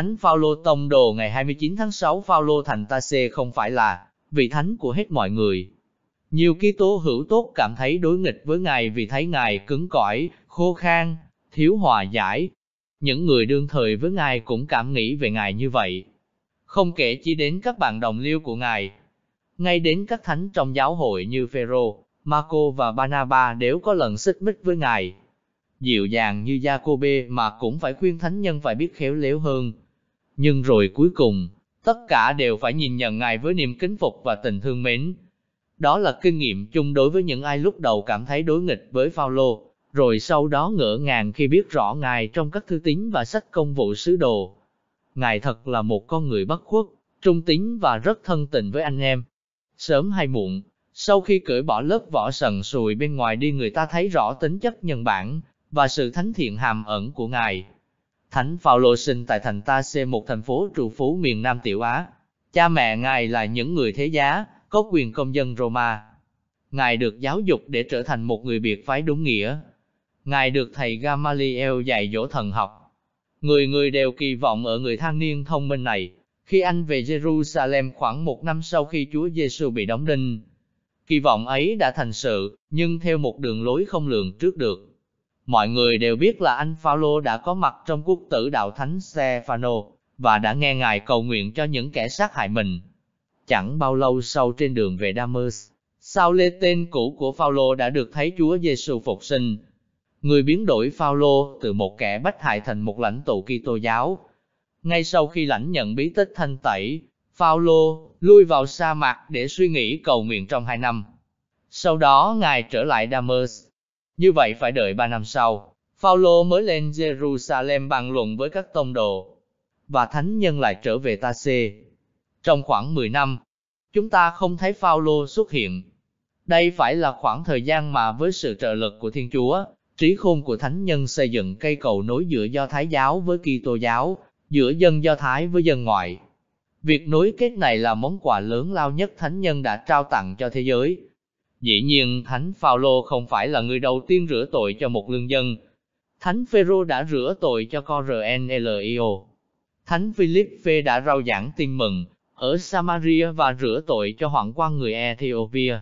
Thánh Phaolô Tông đồ ngày 29 tháng 6 Phaolô thành ta xê không phải là vị thánh của hết mọi người. Nhiều ký tố hữu tốt cảm thấy đối nghịch với Ngài vì thấy Ngài cứng cỏi, khô khan, thiếu hòa giải. Những người đương thời với Ngài cũng cảm nghĩ về Ngài như vậy. Không kể chỉ đến các bạn đồng liêu của Ngài, ngay đến các thánh trong giáo hội như Phêrô, Marco và Banaba đều có lần xích mích với Ngài. Dịu dàng như Jacobe mà cũng phải khuyên thánh nhân phải biết khéo léo hơn, nhưng rồi cuối cùng, tất cả đều phải nhìn nhận Ngài với niềm kính phục và tình thương mến. Đó là kinh nghiệm chung đối với những ai lúc đầu cảm thấy đối nghịch với Phaolô, rồi sau đó ngỡ ngàng khi biết rõ Ngài trong các thư tín và sách công vụ sứ đồ. Ngài thật là một con người bất khuất, trung tín và rất thân tình với anh em. Sớm hay muộn, sau khi cởi bỏ lớp vỏ sần sùi bên ngoài đi người ta thấy rõ tính chất nhân bản và sự thánh thiện hàm ẩn của Ngài. Thánh Phaolô sinh tại thành Ta C một thành phố trụ phú miền Nam Tiểu Á. Cha mẹ ngài là những người thế giá, có quyền công dân Roma. Ngài được giáo dục để trở thành một người biệt phái đúng nghĩa. Ngài được thầy Gamaliel dạy dỗ thần học. Người người đều kỳ vọng ở người thanh niên thông minh này, khi anh về Jerusalem khoảng một năm sau khi Chúa Giêsu bị đóng đinh. Kỳ vọng ấy đã thành sự, nhưng theo một đường lối không lường trước được. Mọi người đều biết là anh Paulo đã có mặt trong quốc tử đạo Thánh Stefano, và đã nghe ngài cầu nguyện cho những kẻ sát hại mình. Chẳng bao lâu sau trên đường về Damas, sao lê tên cũ của Paulo đã được thấy Chúa Giêsu phục sinh. Người biến đổi Paulo từ một kẻ bách hại thành một lãnh tụ Kitô giáo. Ngay sau khi lãnh nhận bí tích thanh tẩy, Paulo lui vào sa mạc để suy nghĩ cầu nguyện trong hai năm. Sau đó ngài trở lại Damas như vậy phải đợi 3 năm sau, Phaolô mới lên Jerusalem bàn luận với các tông đồ và thánh nhân lại trở về ta xê. Trong khoảng 10 năm, chúng ta không thấy Phaolô xuất hiện. Đây phải là khoảng thời gian mà với sự trợ lực của Thiên Chúa, trí khôn của thánh nhân xây dựng cây cầu nối giữa Do Thái giáo với Kitô giáo, giữa dân Do Thái với dân ngoại. Việc nối kết này là món quà lớn lao nhất thánh nhân đã trao tặng cho thế giới. Dĩ nhiên, Thánh Phaolô không phải là người đầu tiên rửa tội cho một lương dân. Thánh Phêrô đã rửa tội cho Cornelio. Thánh Philip phê đã rao giảng tin mừng ở Samaria và rửa tội cho hoàng quan người Ethiopia.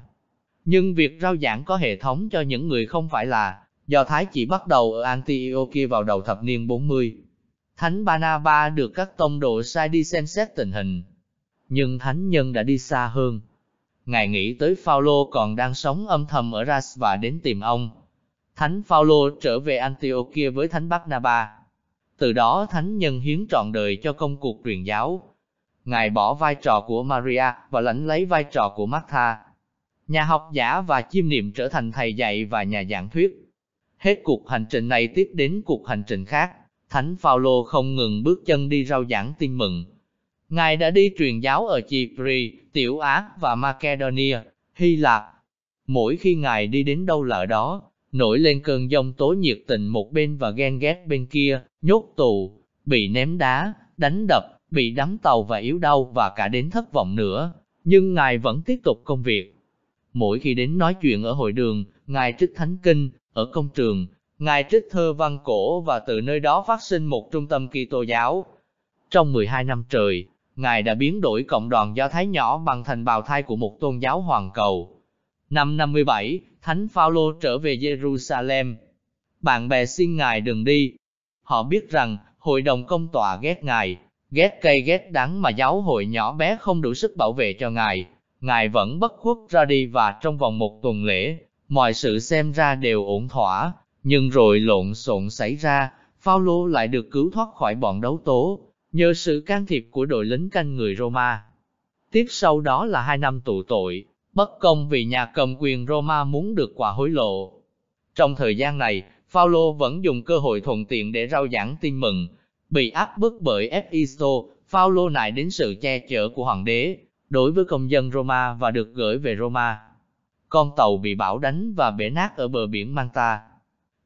Nhưng việc rao giảng có hệ thống cho những người không phải là Do Thái chỉ bắt đầu ở Antioquia vào đầu thập niên 40. Thánh Banaba được các tông độ sai đi xem xét tình hình. Nhưng thánh nhân đã đi xa hơn, ngài nghĩ tới Phaolô còn đang sống âm thầm ở Ras và đến tìm ông. Thánh Phaolô trở về Antioquia với Thánh Barnaba. Từ đó thánh nhân hiến trọn đời cho công cuộc truyền giáo. Ngài bỏ vai trò của Maria và lãnh lấy vai trò của Martha. Nhà học giả và chiêm niệm trở thành thầy dạy và nhà giảng thuyết. Hết cuộc hành trình này tiếp đến cuộc hành trình khác, Thánh Phaolô không ngừng bước chân đi rao giảng tin mừng, Ngài đã đi truyền giáo ở Chipri, Tiểu Á và Macedonia, Hy Lạp. Mỗi khi Ngài đi đến đâu lỡ đó, nổi lên cơn giông tối nhiệt tình một bên và ghen ghét bên kia, nhốt tù, bị ném đá, đánh đập, bị đắm tàu và yếu đau và cả đến thất vọng nữa. Nhưng Ngài vẫn tiếp tục công việc. Mỗi khi đến nói chuyện ở hội đường, Ngài trích thánh kinh, ở công trường, Ngài trích thơ văn cổ và từ nơi đó phát sinh một trung tâm Kitô giáo. Trong 12 năm trời, Ngài đã biến đổi cộng đoàn do thái nhỏ bằng thành bào thai của một tôn giáo hoàn cầu. Năm 57, Thánh Phaolô trở về Jerusalem. Bạn bè xin Ngài đừng đi. Họ biết rằng, hội đồng công tòa ghét Ngài, ghét cây ghét đắng mà giáo hội nhỏ bé không đủ sức bảo vệ cho Ngài. Ngài vẫn bất khuất ra đi và trong vòng một tuần lễ, mọi sự xem ra đều ổn thỏa, nhưng rồi lộn xộn xảy ra, Phaolô lại được cứu thoát khỏi bọn đấu tố nhờ sự can thiệp của đội lính canh người Roma. Tiếp sau đó là hai năm tù tội, bất công vì nhà cầm quyền Roma muốn được quà hối lộ. Trong thời gian này, Paulo vẫn dùng cơ hội thuận tiện để rao giảng tin mừng. Bị áp bức bởi Efisto, Paulo nại đến sự che chở của hoàng đế đối với công dân Roma và được gửi về Roma. Con tàu bị bão đánh và bể nát ở bờ biển Manta.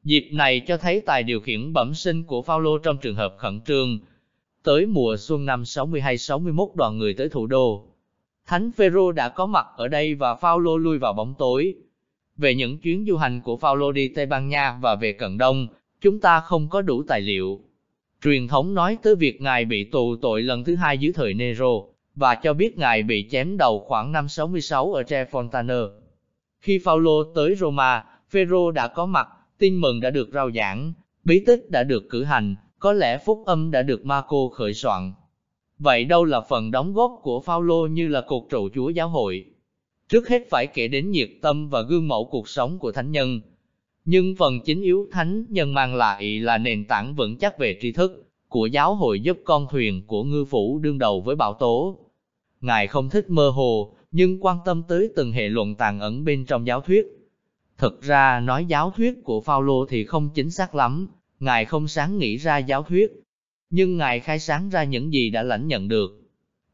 Dịp này cho thấy tài điều khiển bẩm sinh của Paulo trong trường hợp khẩn trương, Tới mùa xuân năm 62-61 đoàn người tới thủ đô. Thánh Phaero đã có mặt ở đây và phaolô lui vào bóng tối. Về những chuyến du hành của phaolô đi Tây Ban Nha và về Cận Đông, chúng ta không có đủ tài liệu. Truyền thống nói tới việc ngài bị tù tội lần thứ hai dưới thời Nero, và cho biết ngài bị chém đầu khoảng năm 66 ở tre Trefontaner. Khi phaolô tới Roma, Phêrô đã có mặt, tin mừng đã được rao giảng, bí tích đã được cử hành, có lẽ phúc âm đã được Marco khởi soạn. Vậy đâu là phần đóng góp của Phaolô như là cột trụ Chúa giáo hội? Trước hết phải kể đến nhiệt tâm và gương mẫu cuộc sống của thánh nhân. Nhưng phần chính yếu thánh nhân mang lại là nền tảng vững chắc về tri thức của giáo hội giúp con thuyền của ngư phủ đương đầu với bão tố. Ngài không thích mơ hồ, nhưng quan tâm tới từng hệ luận tàn ẩn bên trong giáo thuyết. Thực ra nói giáo thuyết của Phaolô thì không chính xác lắm, ngài không sáng nghĩ ra giáo thuyết, nhưng ngài khai sáng ra những gì đã lãnh nhận được.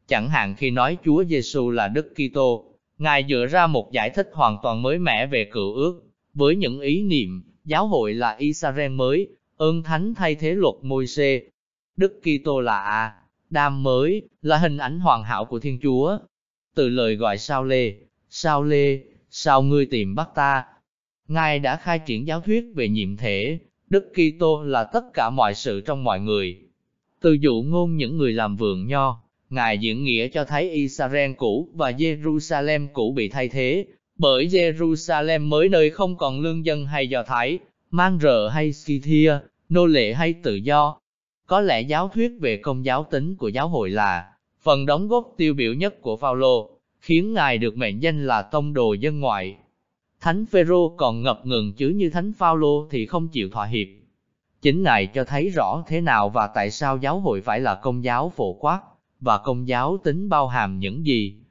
Chẳng hạn khi nói Chúa Giêsu là Đức Kitô, ngài dựa ra một giải thích hoàn toàn mới mẻ về cựu ước, với những ý niệm giáo hội là Israel mới, ơn thánh thay thế luật Môi-se. Đức Kitô là A, Đam mới, là hình ảnh hoàn hảo của Thiên Chúa. Từ lời gọi sao lê, sao lê, sao ngươi tìm bắt ta? Ngài đã khai triển giáo thuyết về nhiệm thể, Đức Kitô là tất cả mọi sự trong mọi người. Từ dụ ngôn những người làm vườn nho, Ngài diễn nghĩa cho thấy Israel cũ và Jerusalem cũ bị thay thế, bởi Jerusalem mới nơi không còn lương dân hay do thái, mang rợ hay Scythia, nô lệ hay tự do. Có lẽ giáo thuyết về công giáo tính của giáo hội là phần đóng góp tiêu biểu nhất của Phaolô, khiến ngài được mệnh danh là tông đồ dân ngoại. Thánh Phêrô còn ngập ngừng chứ như Thánh Phaolô thì không chịu thỏa hiệp. Chính này cho thấy rõ thế nào và tại sao giáo hội phải là công giáo phổ quát, và công giáo tính bao hàm những gì.